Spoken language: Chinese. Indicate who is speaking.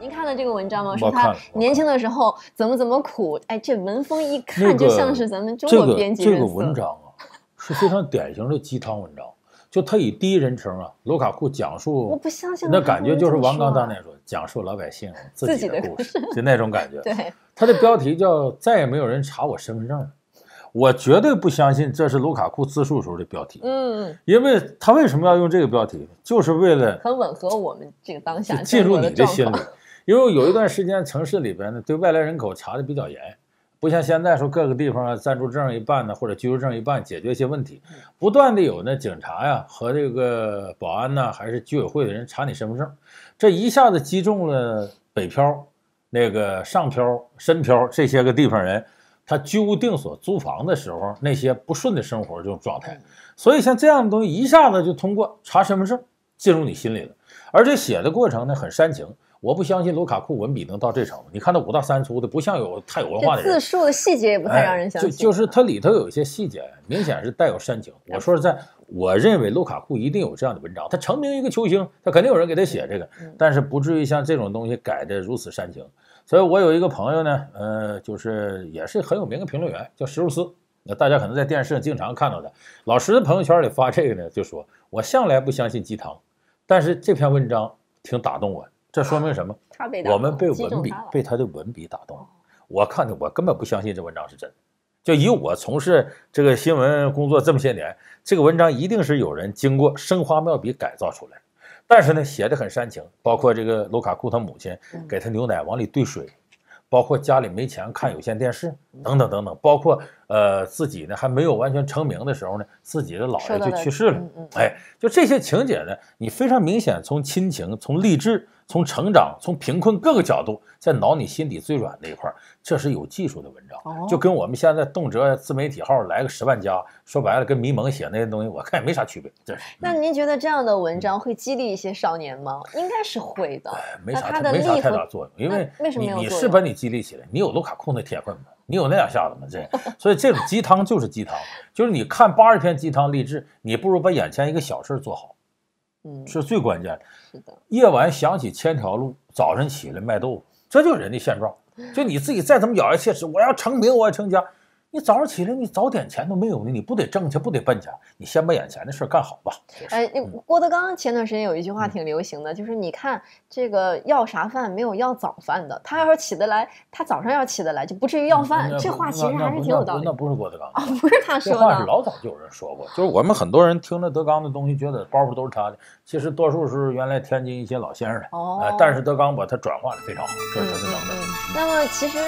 Speaker 1: 您看了这个文章吗？说他年轻的时候怎么怎么苦？哎，这文风一看就像是咱们中国编辑人。这个文章啊，是非常典型的鸡汤文章，就他以第一人称啊，卢卡库讲述，我不相信那感觉就是王刚当年说讲述老百姓自己的故事，就那种感觉。对，他的标题叫“再也没有人查我身份证”，我绝对不相信这是卢卡库自述时候的标题。嗯嗯，因为他为什么要用这个标题？就是为了很吻合我们这个当下进入你的心里。因为有一段时间，城市里边呢对外来人口查的比较严，不像现在说各个地方暂住证一办呢，或者居住证一办解决一些问题，不断的有那警察呀和这个保安呢，还是居委会的人查你身份证，这一下子击中了北漂、那个上漂、深漂这些个地方人，他居无定所，租房的时候那些不顺的生活这种状态，所以像这样的东西一下子就通过查身份证进入你心里了，而且写的过程呢很煽情。我不相信卢卡库文笔能到这程度。你看他五大三粗的，不像有太有文化的人。字数的细节也不太让人相信。就就是他里头有一些细节，明显是带有煽情。我说实在，我认为卢卡库一定有这样的文章。他成名一个球星，他肯定有人给他写这个，但是不至于像这种东西改的如此煽情。所以，我有一个朋友呢，呃，就是也是很有名的评论员，叫石如斯。那大家可能在电视上经常看到的。老石的朋友圈里发这个呢，就说：“我向来不相信鸡汤，但是这篇文章挺打动我。”这说明什么？我们被文笔被他的文笔打动。我看的我根本不相信这文章是真的。就以我从事这个新闻工作这么些年，这个文章一定是有人经过生花妙笔改造出来。但是呢，写的很煽情，包括这个卢卡库他母亲给他牛奶往里兑水。包括家里没钱看有线电视等等等等，包括呃自己呢还没有完全成名的时候呢，自己的姥爷就去世了，哎，就这些情节呢，你非常明显从亲情、从励志、从成长、从贫困各个角度在挠你心底最软那一块儿。这是有技术的文章，就跟我们现在动辄自媒体号来个十万加，说白了跟迷蒙写那些东西，我看也没啥区别。这是。那您觉得这样的文章会激励一些少年吗？应该是会的。那他的没啥太大作用，因为你是把你激励起来？你有卢卡库那天赋吗？你有那两下子吗？这，所以这种鸡汤就是鸡汤，就是你看八十篇鸡汤励志，你不如把眼前一个小事做好，嗯，是最关键的。是的。夜晚想起千条路，早晨起来卖豆腐，这就是人的现状。就你自己再怎么咬牙切齿，我要成名，我要成家。你早上起来，你早点钱都没有呢，你不得挣去，不得奔去，你先把眼前的事干好吧。哎，郭德纲前段时间有一句话挺流行的，就是你看这个要啥饭没有要早饭的，他要是起得来，他早上要起得来，就不至于要饭。这话其实还是挺有道理。那不是郭德纲，不是他说的。这话是老早就有人说过，就是我们很多人听了德纲的东西，觉得包袱都是他的，其实多数是原来天津一些老先生。哦，但是德纲把他转化的非常好，这是他的能。那么其实。